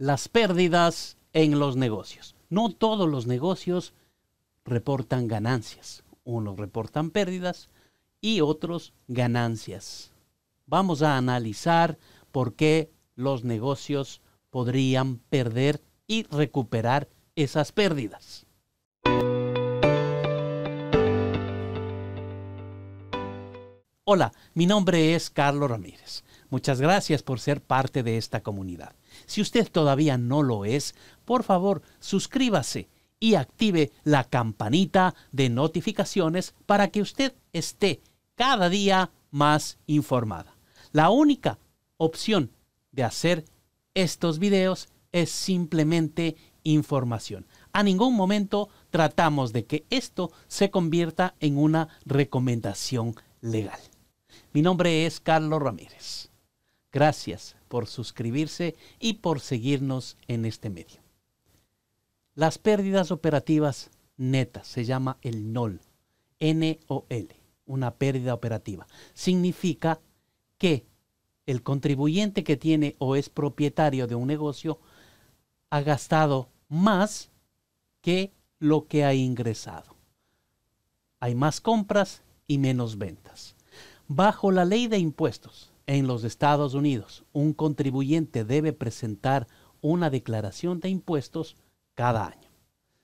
las pérdidas en los negocios. No todos los negocios reportan ganancias. Unos reportan pérdidas y otros ganancias. Vamos a analizar por qué los negocios podrían perder y recuperar esas pérdidas. Hola, mi nombre es Carlos Ramírez. Muchas gracias por ser parte de esta comunidad. Si usted todavía no lo es, por favor, suscríbase y active la campanita de notificaciones para que usted esté cada día más informada. La única opción de hacer estos videos es simplemente información. A ningún momento tratamos de que esto se convierta en una recomendación legal. Mi nombre es Carlos Ramírez. Gracias por suscribirse y por seguirnos en este medio. Las pérdidas operativas netas se llama el NOL, N-O-L, una pérdida operativa. Significa que el contribuyente que tiene o es propietario de un negocio ha gastado más que lo que ha ingresado. Hay más compras y menos ventas. Bajo la ley de impuestos, en los Estados Unidos, un contribuyente debe presentar una declaración de impuestos cada año.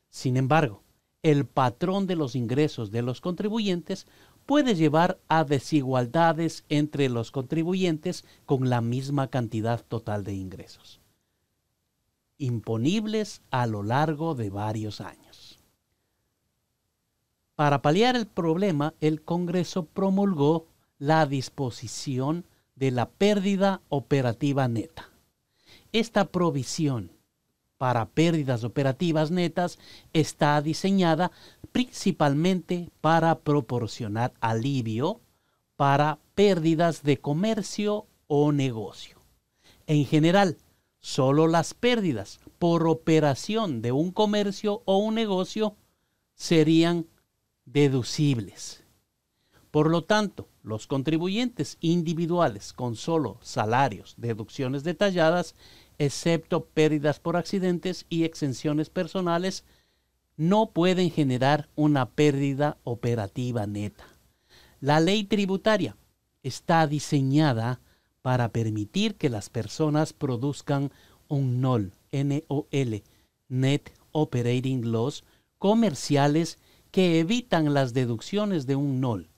Sin embargo, el patrón de los ingresos de los contribuyentes puede llevar a desigualdades entre los contribuyentes con la misma cantidad total de ingresos, imponibles a lo largo de varios años. Para paliar el problema, el Congreso promulgó la disposición de la pérdida operativa neta. Esta provisión para pérdidas operativas netas está diseñada principalmente para proporcionar alivio para pérdidas de comercio o negocio. En general, solo las pérdidas por operación de un comercio o un negocio serían deducibles. Por lo tanto, los contribuyentes individuales con solo salarios, deducciones detalladas, excepto pérdidas por accidentes y exenciones personales, no pueden generar una pérdida operativa neta. La ley tributaria está diseñada para permitir que las personas produzcan un NOL, Net Operating Loss, comerciales que evitan las deducciones de un NOL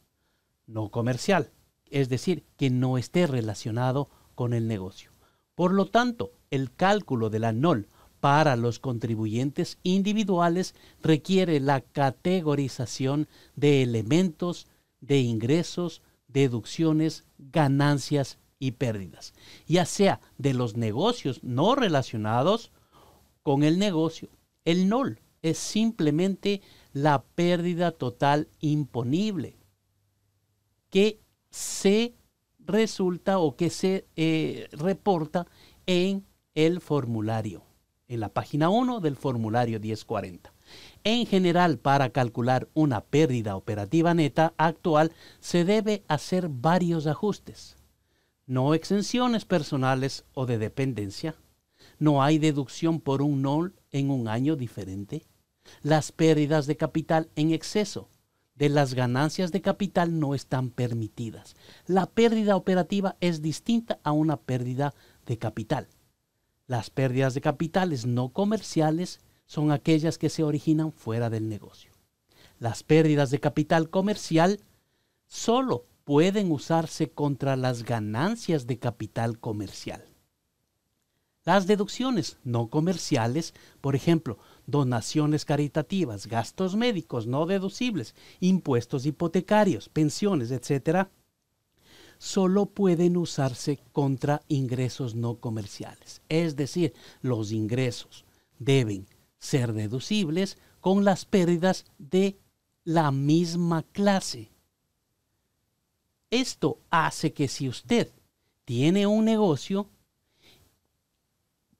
no comercial, es decir, que no esté relacionado con el negocio. Por lo tanto, el cálculo de la NOL para los contribuyentes individuales requiere la categorización de elementos de ingresos, deducciones, ganancias y pérdidas, ya sea de los negocios no relacionados con el negocio. El NOL es simplemente la pérdida total imponible que se resulta o que se eh, reporta en el formulario, en la página 1 del formulario 1040. En general, para calcular una pérdida operativa neta actual, se debe hacer varios ajustes. No exenciones personales o de dependencia. No hay deducción por un NOL en un año diferente. Las pérdidas de capital en exceso de las ganancias de capital no están permitidas. La pérdida operativa es distinta a una pérdida de capital. Las pérdidas de capitales no comerciales son aquellas que se originan fuera del negocio. Las pérdidas de capital comercial solo pueden usarse contra las ganancias de capital comercial. Las deducciones no comerciales, por ejemplo, donaciones caritativas, gastos médicos no deducibles, impuestos hipotecarios, pensiones, etc., solo pueden usarse contra ingresos no comerciales. Es decir, los ingresos deben ser deducibles con las pérdidas de la misma clase. Esto hace que si usted tiene un negocio,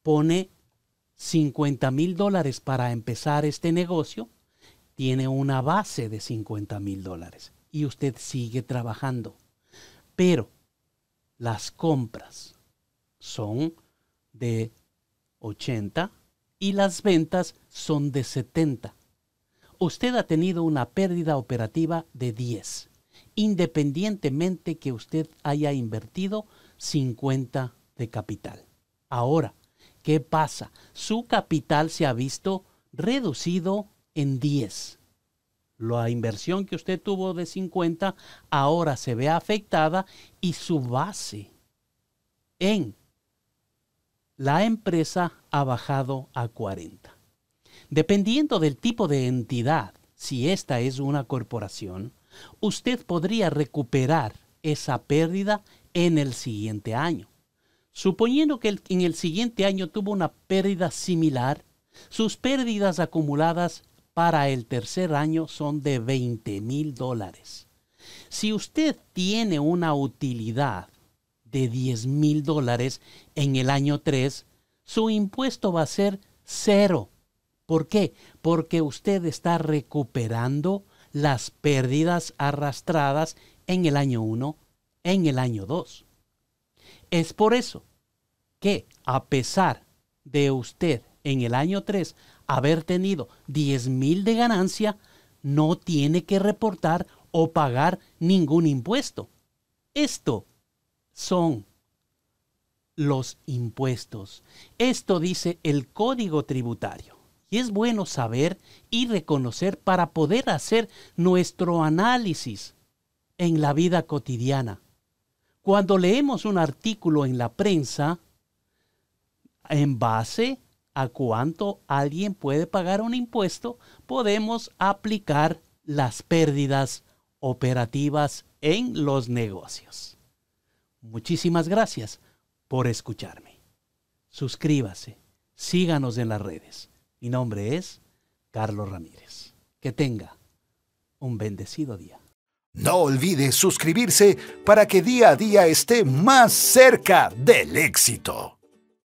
pone 50 mil dólares para empezar este negocio, tiene una base de 50 mil dólares y usted sigue trabajando. Pero las compras son de 80 y las ventas son de 70. Usted ha tenido una pérdida operativa de 10, independientemente que usted haya invertido 50 de capital. Ahora, ¿Qué pasa? Su capital se ha visto reducido en 10. La inversión que usted tuvo de 50 ahora se ve afectada y su base en la empresa ha bajado a 40. Dependiendo del tipo de entidad, si esta es una corporación, usted podría recuperar esa pérdida en el siguiente año. Suponiendo que en el siguiente año tuvo una pérdida similar, sus pérdidas acumuladas para el tercer año son de 20 mil dólares. Si usted tiene una utilidad de 10 mil dólares en el año 3, su impuesto va a ser cero. ¿Por qué? Porque usted está recuperando las pérdidas arrastradas en el año 1, en el año 2. Es por eso que a pesar de usted en el año 3 haber tenido 10 mil de ganancia, no tiene que reportar o pagar ningún impuesto. Esto son los impuestos. Esto dice el código tributario. Y es bueno saber y reconocer para poder hacer nuestro análisis en la vida cotidiana. Cuando leemos un artículo en la prensa, en base a cuánto alguien puede pagar un impuesto, podemos aplicar las pérdidas operativas en los negocios. Muchísimas gracias por escucharme. Suscríbase, síganos en las redes. Mi nombre es Carlos Ramírez. Que tenga un bendecido día. No olvides suscribirse para que día a día esté más cerca del éxito.